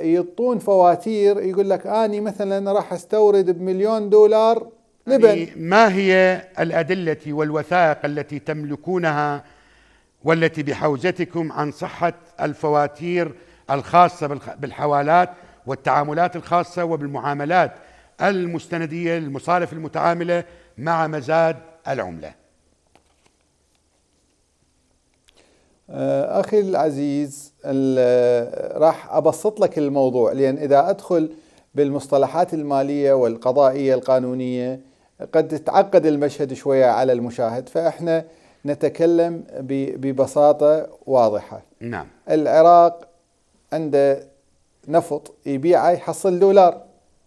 يطون فواتير يقول لك اني مثلا راح استورد بمليون دولار يعني لبن يعني ما هي الادله والوثائق التي تملكونها والتي بحوزتكم عن صحه الفواتير الخاصه بالحوالات والتعاملات الخاصه وبالمعاملات المستنديه للمصارف المتعامله مع مزاد العمله آه، اخي العزيز راح ابسط لك الموضوع لان اذا ادخل بالمصطلحات الماليه والقضائيه القانونيه قد تعقد المشهد شويه على المشاهد فاحنا نتكلم ببساطه واضحه. نعم. العراق عنده نفط يبيعه يحصل دولار.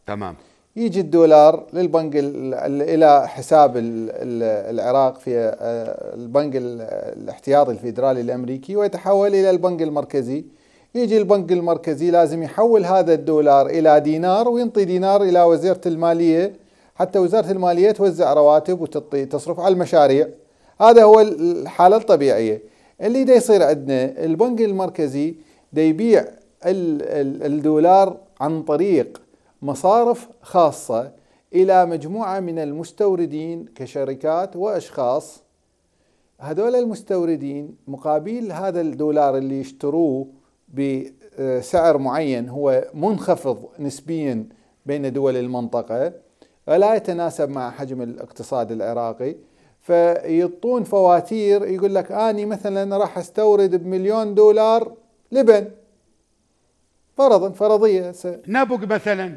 تمام. يجي الدولار للبنك الى حساب العراق في آه، البنك الاحتياطي الفيدرالي الامريكي ويتحول الى البنك المركزي يجي البنك المركزي لازم يحول هذا الدولار الى دينار وينطي دينار الى وزاره الماليه حتى وزاره الماليه توزع رواتب وتعطي تصرف على المشاريع هذا هو الحاله الطبيعيه اللي دا يصير عندنا البنك المركزي دا يبيع الدولار عن طريق مصارف خاصة إلى مجموعة من المستوردين كشركات وأشخاص هذول المستوردين مقابل هذا الدولار اللي يشتروه بسعر معين هو منخفض نسبيا بين دول المنطقة ولا يتناسب مع حجم الاقتصاد العراقي فيعطون فواتير يقول لك اني مثلا راح استورد بمليون دولار لبن فرضا فرضيه نبق مثلا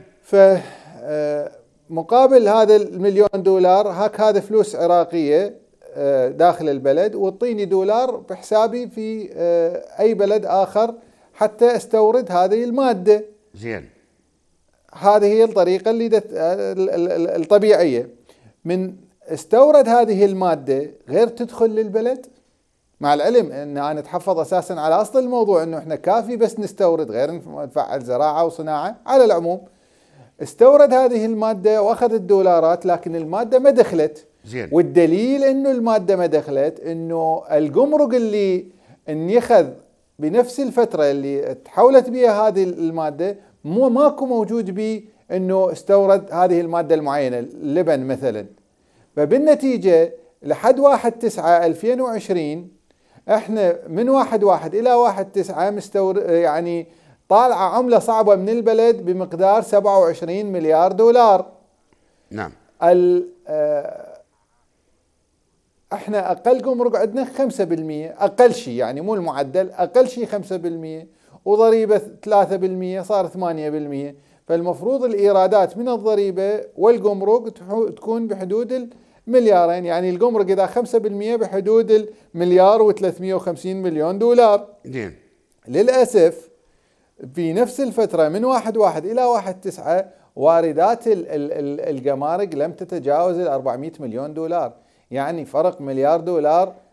فمقابل آه، هذا المليون دولار هاك هذا فلوس عراقية آه، داخل البلد وطيني دولار بحسابي في آه، أي بلد آخر حتى استورد هذه المادة زين هذه هي الطريقة اللي دت... الطبيعية من استورد هذه المادة غير تدخل للبلد مع العلم ان انا اتحفظ اساسا على اصل الموضوع انه احنا كافي بس نستورد غير نفعل زراعه وصناعه على العموم استورد هذه المادة واخذ الدولارات لكن المادة ما دخلت زين والدليل انه المادة ما دخلت انه الجمرك اللي انيخذ بنفس الفترة اللي تحولت بها هذه المادة مو ماكو موجود به انه استورد هذه المادة المعينة اللبن مثلا فبالنتيجة لحد 1 9 2020 احنا من 1 1 الى 1 9 مستور يعني طالعة عملة صعبة من البلد بمقدار 27 مليار دولار نعم ال آه، احنا اقل قمرق عندنا 5% اقل شيء يعني مو المعدل اقل شيء 5% وضريبه 3% صار 8% فالمفروض الايرادات من الضريبه والقمرق تكون بحدود المليارين يعني القمرق اذا 5% بحدود المليار و350 مليون دولار دين. للاسف في نفس الفترة من واحد واحد إلى واحد تسعة واردات الجمارك لم تتجاوز ال 400 مليون دولار يعني فرق مليار دولار